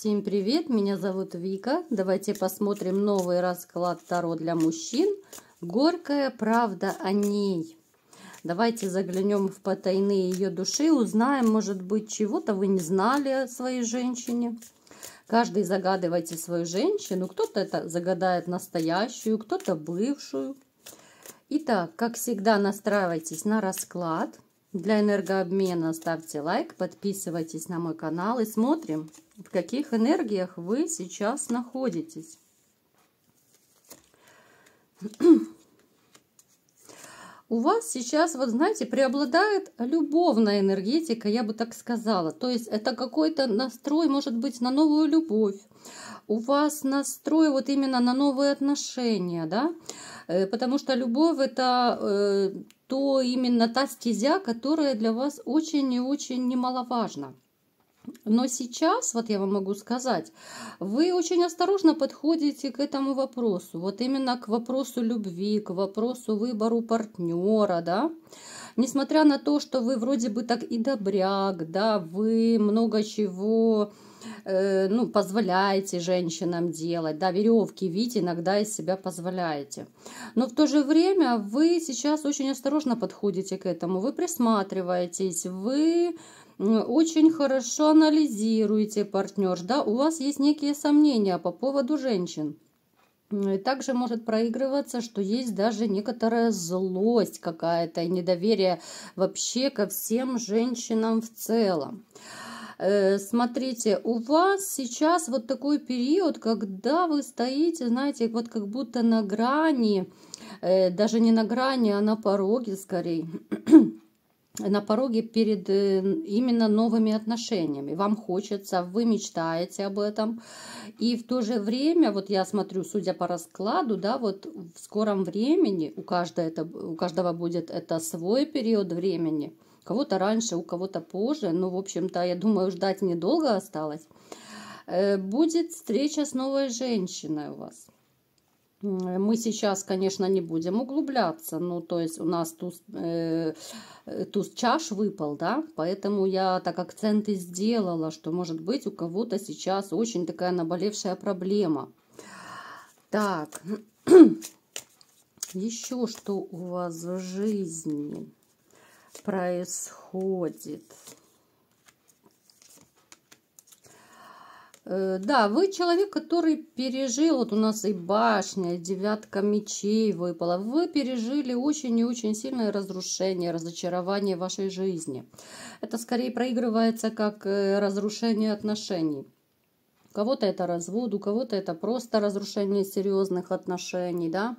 Всем привет, меня зовут Вика. Давайте посмотрим новый расклад Таро для мужчин. Горькая правда о ней. Давайте заглянем в потайные ее души, узнаем, может быть, чего-то вы не знали о своей женщине. Каждый загадывайте свою женщину. Кто-то это загадает настоящую, кто-то бывшую. Итак, как всегда, настраивайтесь на расклад. Для энергообмена ставьте лайк, подписывайтесь на мой канал и смотрим, в каких энергиях вы сейчас находитесь. У вас сейчас, вот знаете, преобладает любовная энергетика, я бы так сказала. То есть это какой-то настрой, может быть, на новую любовь, у вас настрой вот именно на новые отношения, да, э, потому что любовь это э, то именно та стезя, которая для вас очень и очень немаловажна. Но сейчас, вот я вам могу сказать, вы очень осторожно подходите к этому вопросу. Вот именно к вопросу любви, к вопросу выбору партнера, да. Несмотря на то, что вы вроде бы так и добряк, да, вы много чего э, ну, позволяете женщинам делать, да, веревки видите иногда из себя позволяете. Но в то же время вы сейчас очень осторожно подходите к этому, вы присматриваетесь, вы очень хорошо анализируете партнер, да, у вас есть некие сомнения по поводу женщин. Также может проигрываться, что есть даже некоторая злость какая-то и недоверие вообще ко всем женщинам в целом. Э, смотрите, у вас сейчас вот такой период, когда вы стоите, знаете, вот как будто на грани, э, даже не на грани, а на пороге скорее, на пороге перед э, именно новыми отношениями. Вам хочется, вы мечтаете об этом. И в то же время, вот я смотрю, судя по раскладу, да, вот в скором времени у каждого, это, у каждого будет это свой период времени – кого-то раньше, у кого-то позже. но ну, в общем-то, я думаю, ждать недолго осталось. Э, будет встреча с новой женщиной у вас. Э, мы сейчас, конечно, не будем углубляться, ну, то есть у нас туз, э, туз чаш выпал, да, поэтому я так акценты сделала, что, может быть, у кого-то сейчас очень такая наболевшая проблема. Так, еще что у вас в жизни? происходит. Э, да, вы человек, который пережил, вот у нас и башня, и девятка мечей выпала. Вы пережили очень и очень сильное разрушение, разочарование вашей жизни. Это скорее проигрывается как э, разрушение отношений. У кого-то это развод, у кого-то это просто разрушение серьезных отношений, да.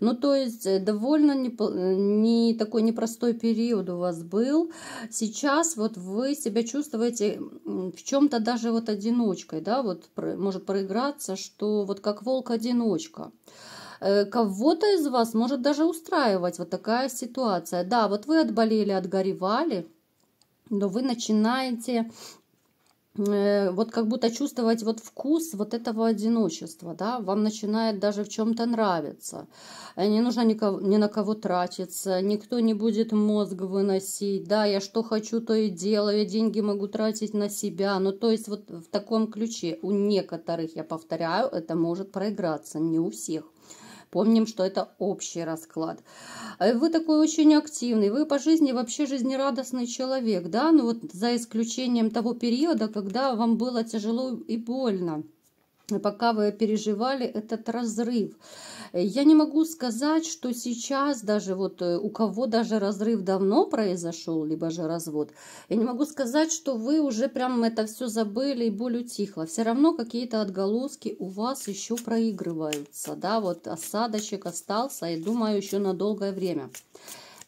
Ну, то есть э, довольно не, э, не такой непростой период у вас был. Сейчас вот вы себя чувствуете в чем-то даже вот одиночкой, да, вот может проиграться, что вот как волк-одиночка э, кого-то из вас может даже устраивать вот такая ситуация. Да, вот вы отболели, отгоревали, но вы начинаете Э, вот как будто чувствовать вот вкус вот этого одиночества, да, вам начинает даже в чем-то нравиться. Э, не нужно никого, ни на кого тратиться, никто не будет мозг выносить, да, я что хочу, то и делаю, я деньги могу тратить на себя. Ну, то есть вот в таком ключе у некоторых, я повторяю, это может проиграться, не у всех. Помним, что это общий расклад. Э, вы такой очень активный, вы по жизни вообще жизнерадостный человек, да, ну вот за исключением того периода, когда вам было тяжело и больно пока вы переживали этот разрыв. Я не могу сказать, что сейчас даже вот э, у кого даже разрыв давно произошел, либо же развод, я не могу сказать, что вы уже прям это все забыли и боль утихла. Все равно какие-то отголоски у вас еще проигрываются, да, вот осадочек остался, и думаю, еще на долгое время.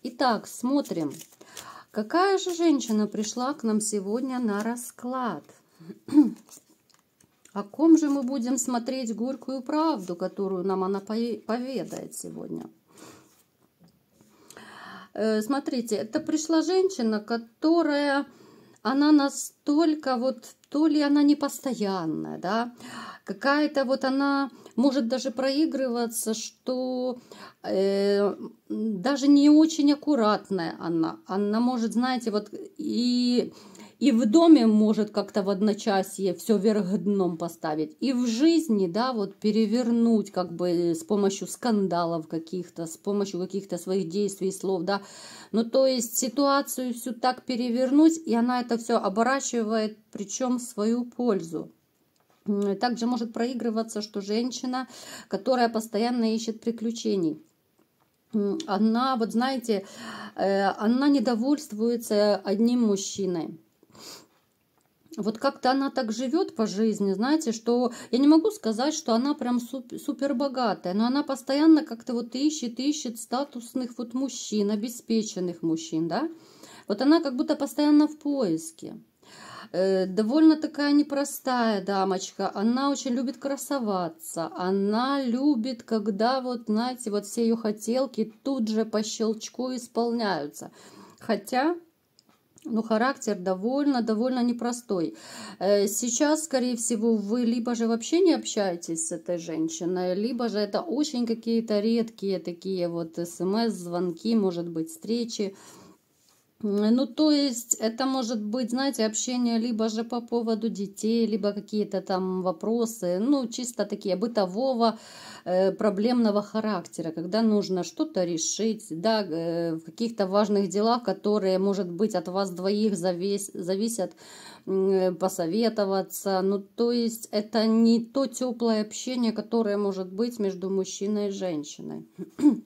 Итак, смотрим. Какая же женщина пришла к нам сегодня на расклад? О ком же мы будем смотреть горькую правду, которую нам она поведает сегодня? Э, смотрите, это пришла женщина, которая, она настолько вот, то ли она непостоянная, да, какая-то вот она может даже проигрываться, что э, даже не очень аккуратная она, она может, знаете, вот и и в доме может как-то в одночасье все вверх дном поставить, и в жизни, да, вот перевернуть как бы э, с помощью скандалов каких-то, с помощью каких-то своих действий, слов, да. Ну, то есть ситуацию всю так перевернуть, и она это все оборачивает, причем в свою пользу. Также может проигрываться, что женщина, которая постоянно ищет приключений, она, вот знаете, э, она недовольствуется одним мужчиной вот как-то она так живет по жизни, знаете, что я не могу сказать, что она прям суп, супер богатая, но она постоянно как-то вот ищет, ищет статусных вот мужчин, обеспеченных мужчин, да. Вот она как будто постоянно в поиске. Э, довольно такая непростая дамочка, она очень любит красоваться, она любит, когда вот, знаете, вот все ее хотелки тут же по щелчку исполняются. Хотя ну, характер довольно-довольно непростой. Э, сейчас, скорее всего, вы либо же вообще не общаетесь с этой женщиной, либо же это очень какие-то редкие такие вот смс-звонки, может быть, встречи. Ну, то есть, это может быть, знаете, общение либо же по поводу детей, либо какие-то там вопросы, ну, чисто такие бытового, Э, проблемного характера, когда нужно что-то решить, да, э, в каких-то важных делах, которые, может быть, от вас двоих завис, зависят, э, посоветоваться. Ну, то есть это не то теплое общение, которое может быть между мужчиной и женщиной.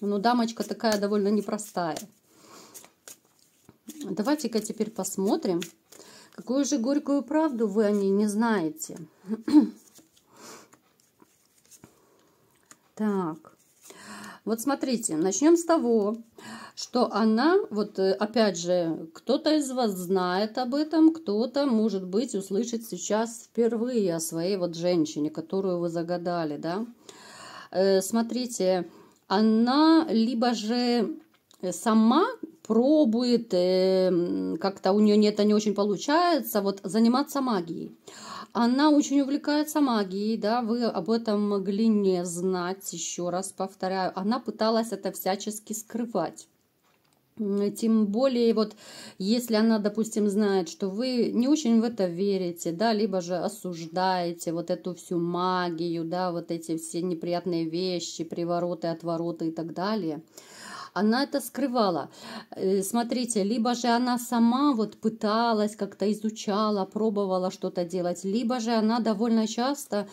ну, дамочка такая довольно непростая. Давайте-ка теперь посмотрим, какую же горькую правду вы о ней не знаете. Так. Вот смотрите, начнем с того, что она, вот э, опять же, кто-то из вас знает об этом, кто-то, может быть, услышит сейчас впервые о своей вот женщине, которую вы загадали, да. Э, смотрите, она либо же э, сама пробует, как-то у нее это не очень получается, вот заниматься магией она очень увлекается магией, да, вы об этом могли не знать, еще раз повторяю. Она пыталась это всячески скрывать. Тем более, вот если она, допустим, знает, что вы не очень в это верите, да, либо же осуждаете вот эту всю магию, да, вот эти все неприятные вещи, привороты, отвороты и так далее – она это скрывала. Э, смотрите, либо же она сама вот пыталась, как-то изучала, пробовала что-то делать, либо же она довольно часто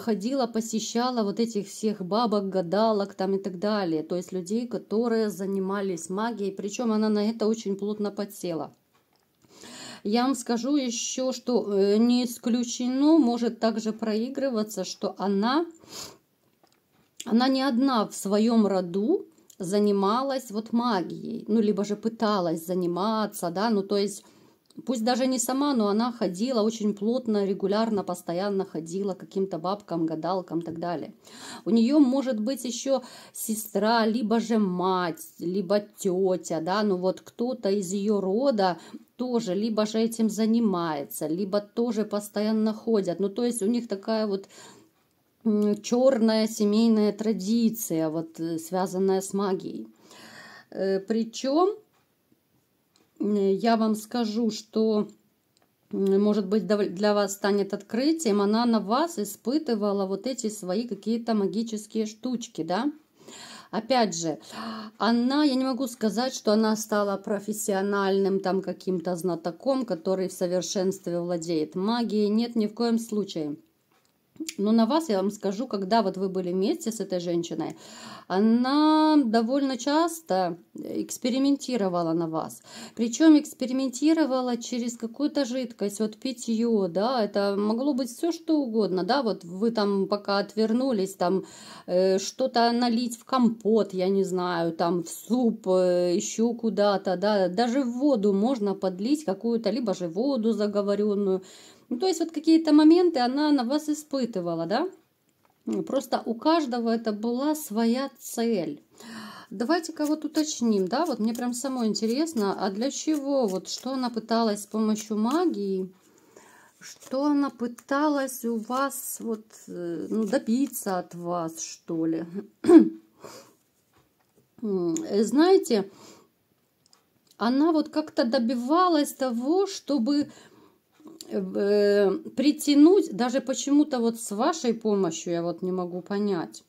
ходила, посещала вот этих всех бабок, гадалок там и так далее, то есть людей, которые занимались магией, причем она на это очень плотно подсела. Я вам скажу еще, что э, не исключено, может также проигрываться, что она, она не одна в своем роду, занималась вот магией, ну, либо же пыталась заниматься, да, ну, то есть, пусть даже не сама, но она ходила очень плотно, регулярно, постоянно ходила к каким-то бабкам, гадалкам и так далее. У нее может быть еще сестра, либо же мать, либо тетя, да, ну, вот кто-то из ее рода тоже либо же этим занимается, либо тоже постоянно ходят. Ну, то есть у них такая вот черная семейная традиция, вот, э, связанная с магией. Э, Причем я вам скажу, что, может быть, для вас станет открытием, она на вас испытывала вот эти свои какие-то магические штучки, да? Опять же, она, я не могу сказать, что она стала профессиональным там каким-то знатоком, который в совершенстве владеет магией. Нет, ни в коем случае. Но ну, на вас я вам скажу, когда вот вы были вместе с этой женщиной, она довольно часто экспериментировала на вас. Причем экспериментировала через какую-то жидкость, вот питье, да, это могло быть все что угодно, да, вот вы там пока отвернулись, там э, что-то налить в компот, я не знаю, там в суп, э, еще куда-то, да, даже в воду можно подлить какую-то, либо же воду заговоренную, ну, то есть вот какие-то моменты она на вас испытывала, да? Просто у каждого это была своя цель. Давайте-ка вот уточним, да, вот мне прям самое интересно, а для чего, вот что она пыталась с помощью магии, что она пыталась у вас вот э, ну, добиться от вас, что ли? Э, знаете, она вот как-то добивалась того, чтобы Э, притянуть, даже почему-то вот с вашей помощью, я вот не могу понять.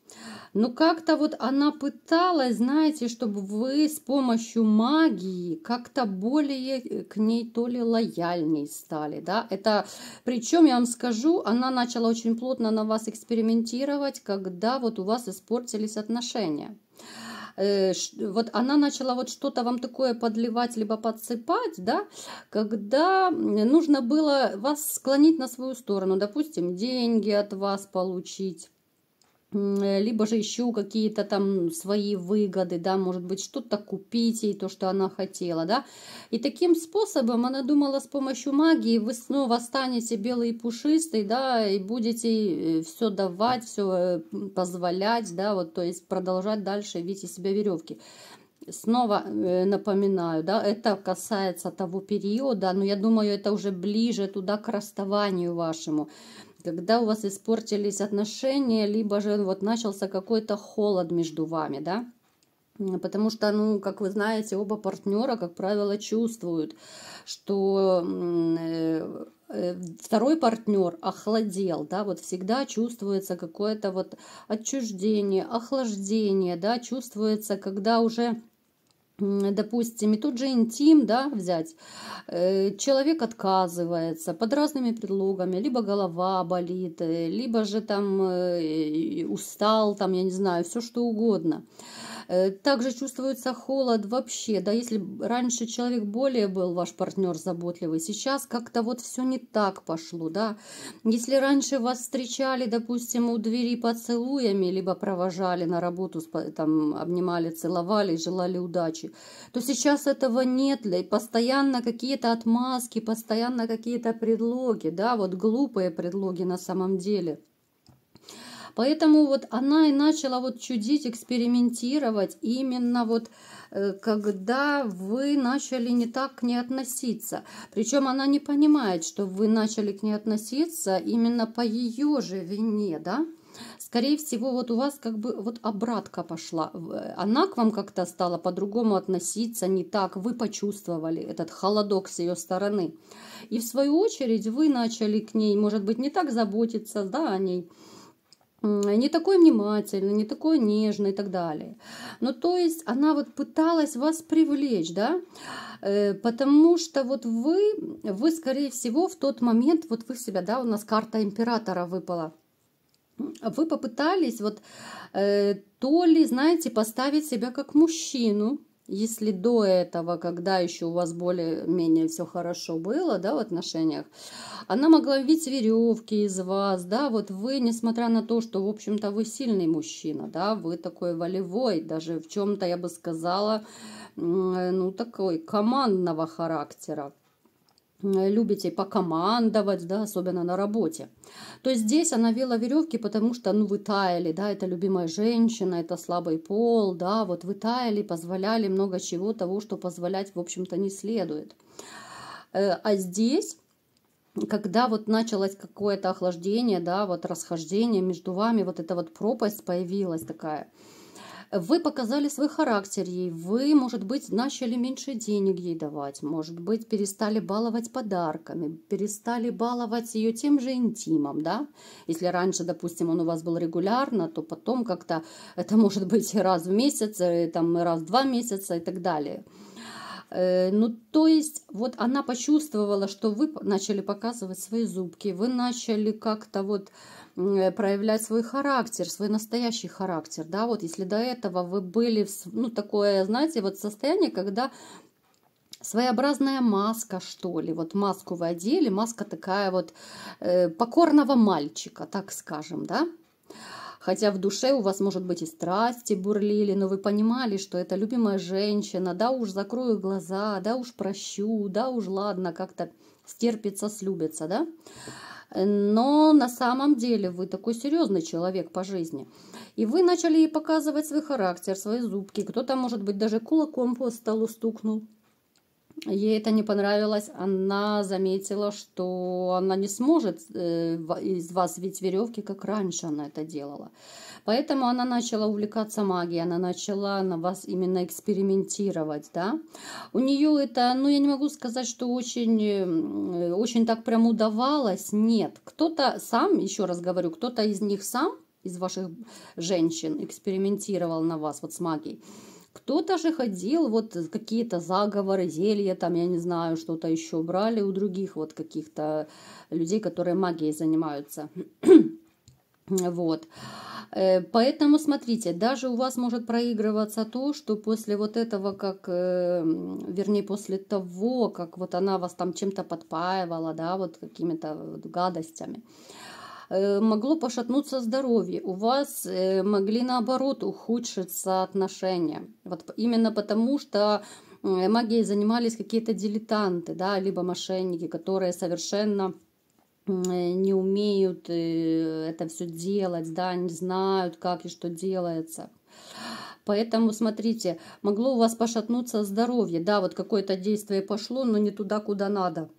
Но как-то вот она пыталась, знаете, чтобы вы с помощью магии как-то более э, к ней то ли лояльней стали, да. Это, причем я вам скажу, она начала очень плотно на вас экспериментировать, когда вот у вас испортились отношения. Э, вот она начала вот что-то вам такое подливать, либо подсыпать, да, когда нужно было вас склонить на свою сторону, допустим, деньги от вас получить, Э, либо же еще какие-то там свои выгоды, да, может быть, что-то купить ей, то, что она хотела, да. И таким способом она думала, с помощью магии вы снова станете белый и пушистый, да, и будете э, все давать, все э, позволять, да, вот, то есть продолжать дальше видите себя веревки. Снова напоминаю, да, это касается того периода, но я думаю, это уже ближе туда к расставанию вашему когда у вас испортились отношения, либо же вот начался какой-то холод между вами, да, Потому что, ну, как вы знаете, оба партнера, как правило, чувствуют, что э, э, второй партнер охладел, да, вот всегда чувствуется какое-то вот отчуждение, охлаждение, да, чувствуется, когда уже допустим, и тот же интим, да, взять, э, человек отказывается под разными предлогами, либо голова болит, э, либо же там э, устал, там, я не знаю, все что угодно. Э, также чувствуется холод вообще, да, если раньше человек более был ваш партнер заботливый, сейчас как-то вот все не так пошло, да. Если раньше вас встречали, допустим, у двери поцелуями, либо провожали на работу, там, обнимали, целовали, желали удачи, то сейчас этого нет, постоянно какие-то отмазки, постоянно какие-то предлоги, да, вот глупые предлоги на самом деле. Поэтому вот она и начала вот чудить, экспериментировать именно вот э, когда вы начали не так к ней относиться. Причем она не понимает, что вы начали к ней относиться именно по ее же вине, да? Скорее всего, вот у вас как бы вот обратка пошла. Э, она к вам как-то стала по-другому относиться, не так. Вы почувствовали этот холодок с ее стороны. И в свою очередь вы начали к ней, может быть, не так заботиться да, о ней не такой внимательный, не такой нежный и так далее. Ну, то есть она вот пыталась вас привлечь, да, э, потому что вот вы, вы, скорее всего, в тот момент, вот вы себя, да, у нас карта императора выпала, вы попытались вот э, то ли, знаете, поставить себя как мужчину, если до этого, когда еще у вас более-менее все хорошо было, да, в отношениях, она могла видеть веревки из вас, да, вот вы, несмотря на то, что, в общем-то, вы сильный мужчина, да, вы такой волевой, даже в чем-то, я бы сказала, э, ну, такой командного характера. Э, любите покомандовать, да, особенно на работе, то здесь она вела веревки, потому что, ну, вы таяли, да, это любимая женщина, это слабый пол, да, вот вы таяли, позволяли много чего того, что позволять, в общем-то, не следует. Э, а здесь когда вот началось какое-то охлаждение, да, вот расхождение между вами, вот эта вот пропасть появилась такая – вы показали свой характер ей, вы, может быть, начали меньше денег ей давать, может быть, перестали баловать подарками, перестали баловать ее тем же интимом, да? Если раньше, допустим, он у вас был регулярно, то потом как-то это может быть раз в месяц, там, раз в два месяца и так далее. Э, ну, то есть, вот она почувствовала, что вы начали показывать свои зубки, вы начали как-то вот проявлять свой характер, свой настоящий характер, да, вот если до этого вы были, в, ну, такое, знаете, вот состояние, когда своеобразная маска, что ли. Вот маску вы одели, маска такая вот э, покорного мальчика, так скажем, да. Хотя в душе у вас, может быть, и страсти бурлили, но вы понимали, что это любимая женщина, да уж закрою глаза, да уж прощу, да уж ладно, как-то стерпится, слюбится, да? Но на самом деле вы такой серьезный человек по жизни. И вы начали показывать свой характер, свои зубки. Кто-то, может быть, даже кулаком по столу стукнул ей это не понравилось, она заметила, что она не сможет э, из вас вить веревки, как раньше она это делала. Поэтому она начала увлекаться магией, она начала на вас именно экспериментировать, да. У нее это, ну, я не могу сказать, что очень, э, очень так прям удавалось, нет. Кто-то сам, еще раз говорю, кто-то из них сам, из ваших женщин, экспериментировал на вас вот с магией. Кто-то же ходил, вот э, какие-то заговоры, зелья, там, я не знаю, что-то еще брали у других вот каких-то людей, которые магией занимаются. вот. Э, поэтому смотрите, даже у вас может проигрываться то, что после вот этого, как, э, вернее, после того, как вот она вас там чем-то подпаивала, да, вот какими-то гадостями, Э, могло пошатнуться здоровье, у вас э, могли наоборот ухудшиться отношения. Вот именно потому, что э, магией занимались какие-то дилетанты, да, либо мошенники, которые совершенно не умеют это все делать, да, не знают, как и что делается. Поэтому, смотрите, могло у вас пошатнуться здоровье, да, вот какое-то действие пошло, но не туда, куда надо –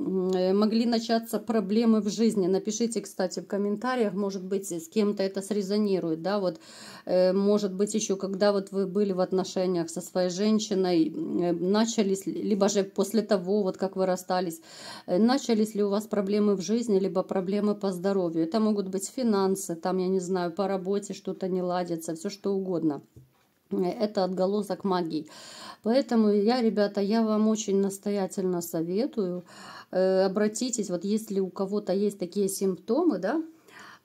Э, могли начаться проблемы в жизни. Напишите, кстати, в комментариях, может быть, с кем-то это срезонирует, да, вот, э, может быть, еще когда вот вы были в отношениях со своей женщиной, э, начались, либо же после того, вот как вы расстались, начались ли у вас проблемы в жизни, либо проблемы по здоровью. Это могут быть финансы, там, я не знаю, по работе что-то не ладится, все что угодно это отголосок магии. Поэтому я, ребята, я вам очень настоятельно советую, э, обратитесь, вот если у кого-то есть такие симптомы, да,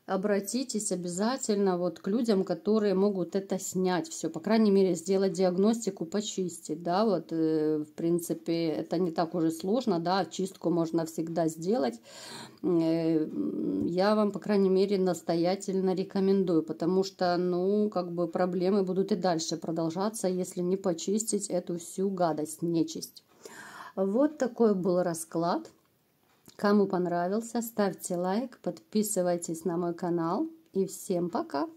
обратитесь обязательно вот к людям, которые могут это снять все, по крайней мере, сделать диагностику, почистить, да, вот, э, в принципе, это не так уже сложно, да, чистку можно всегда сделать, э, я вам, по крайней мере, настоятельно рекомендую, потому что, ну, как бы проблемы будут и дальше продолжаться, если не почистить эту всю гадость, нечисть. Вот такой был расклад. Кому понравился, ставьте лайк, подписывайтесь на мой канал и всем пока!